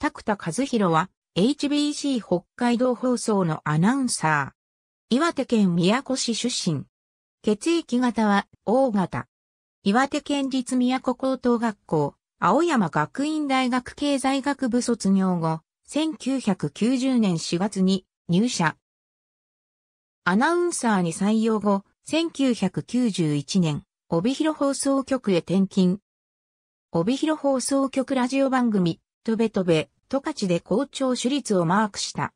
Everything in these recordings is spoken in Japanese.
拓田和弘は HBC 北海道放送のアナウンサー。岩手県宮古市出身。血液型は O 型。岩手県立宮古高等学校、青山学院大学経済学部卒業後、1990年4月に入社。アナウンサーに採用後、1991年、帯広放送局へ転勤。帯広放送局ラジオ番組、トベトベ、十勝で校長手立をマークした。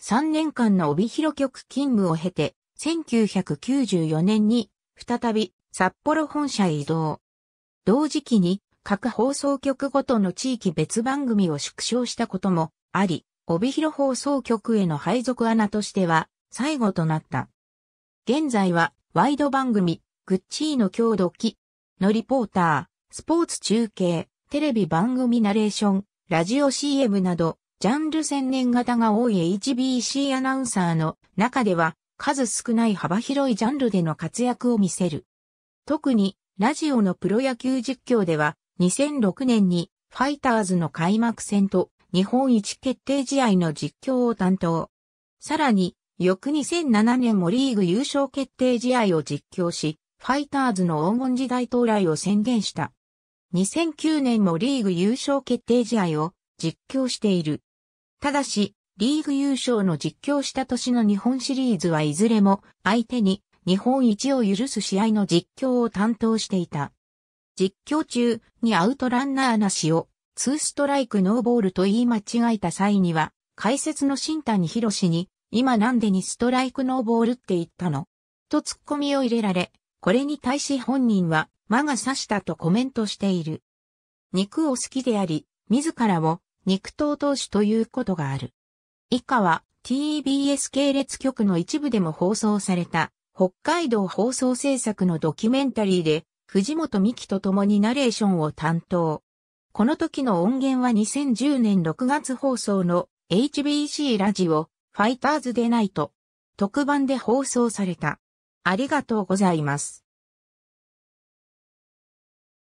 3年間の帯広局勤務を経て、1994年に再び札幌本社へ移動。同時期に各放送局ごとの地域別番組を縮小したこともあり、帯広放送局への配属穴としては最後となった。現在はワイド番組、グッチーの強度期のリポーター、スポーツ中継、テレビ番組ナレーション、ラジオ CM など、ジャンル専念型が多い HBC アナウンサーの中では、数少ない幅広いジャンルでの活躍を見せる。特に、ラジオのプロ野球実況では、2006年にファイターズの開幕戦と日本一決定試合の実況を担当。さらに、翌2007年もリーグ優勝決定試合を実況し、ファイターズの黄金時代到来を宣言した。2009年もリーグ優勝決定試合を実況している。ただし、リーグ優勝の実況した年の日本シリーズはいずれも相手に日本一を許す試合の実況を担当していた。実況中にアウトランナーなしをツーストライクノーボールと言い間違えた際には解説の新谷博士に今なんでにストライクノーボールって言ったのとツッコミを入れられ、これに対し本人は魔が差したとコメントしている。肉を好きであり、自らを肉刀投手ということがある。以下は TBS 系列局の一部でも放送された北海道放送制作のドキュメンタリーで藤本美希と共にナレーションを担当。この時の音源は2010年6月放送の HBC ラジオファイターズデナイト特番で放送された。ありがとうございます。